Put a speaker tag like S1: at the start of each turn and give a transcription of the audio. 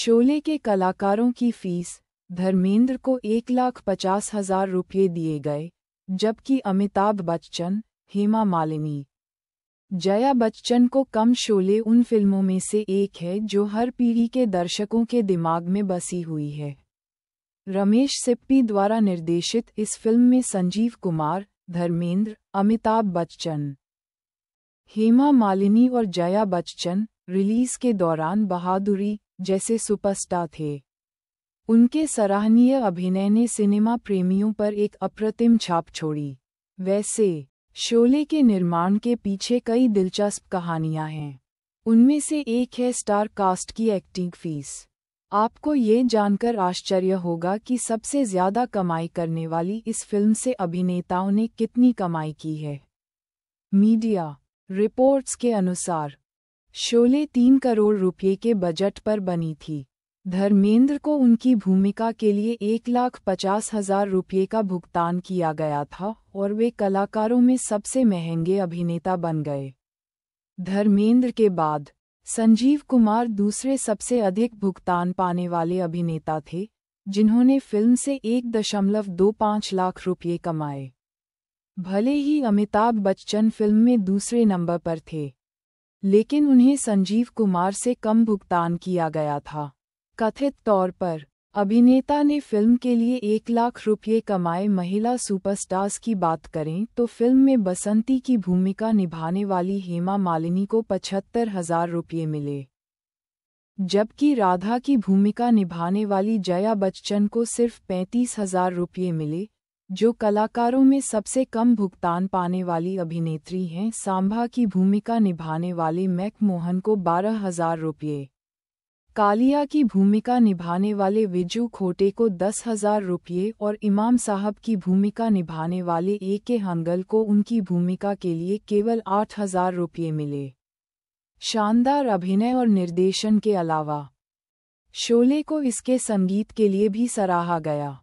S1: शोले के कलाकारों की फीस धर्मेंद्र को एक लाख पचास हजार रुपये दिए गए जबकि अमिताभ बच्चन हेमा मालिनी जया बच्चन को कम शोले उन फिल्मों में से एक है जो हर पीढ़ी के दर्शकों के दिमाग में बसी हुई है रमेश सिप्पी द्वारा निर्देशित इस फिल्म में संजीव कुमार धर्मेंद्र अमिताभ बच्चन हेमा मालिनी और जया बच्चन रिलीज के दौरान बहादुरी जैसे सुपरस्टार थे उनके सराहनीय अभिनय ने सिनेमा प्रेमियों पर एक अप्रतिम छाप छोड़ी वैसे शोले के निर्माण के पीछे कई दिलचस्प कहानियां हैं उनमें से एक है स्टार कास्ट की एक्टिंग फीस आपको ये जानकर आश्चर्य होगा कि सबसे ज्यादा कमाई करने वाली इस फिल्म से अभिनेताओं ने कितनी कमाई की है मीडिया रिपोर्ट्स के अनुसार शोले तीन करोड़ रुपये के बजट पर बनी थी धर्मेंद्र को उनकी भूमिका के लिए एक लाख पचास हजार रुपये का भुगतान किया गया था और वे कलाकारों में सबसे महंगे अभिनेता बन गए धर्मेंद्र के बाद संजीव कुमार दूसरे सबसे अधिक भुगतान पाने वाले अभिनेता थे जिन्होंने फिल्म से एक दशमलव दो पाँच लाख रुपये कमाए भले ही अमिताभ बच्चन फिल्म में दूसरे नंबर पर थे लेकिन उन्हें संजीव कुमार से कम भुगतान किया गया था कथित तौर पर अभिनेता ने फिल्म के लिए एक लाख रुपये कमाए महिला सुपरस्टार्स की बात करें तो फिल्म में बसंती की भूमिका निभाने वाली हेमा मालिनी को पचहत्तर हजार रुपये मिले जबकि राधा की भूमिका निभाने वाली जया बच्चन को सिर्फ पैंतीस हजार रुपये मिले जो कलाकारों में सबसे कम भुगतान पाने वाली अभिनेत्री हैं सांभा की भूमिका निभाने वाले मैक मोहन को बारह हजार रुपये कालिया की भूमिका निभाने वाले विजू खोटे को दस हजार रुपये और इमाम साहब की भूमिका निभाने वाले ए के हंगल को उनकी भूमिका के लिए केवल आठ हजार रुपये मिले शानदार अभिनय और निर्देशन के अलावा शोले को इसके संगीत के लिए भी सराहा गया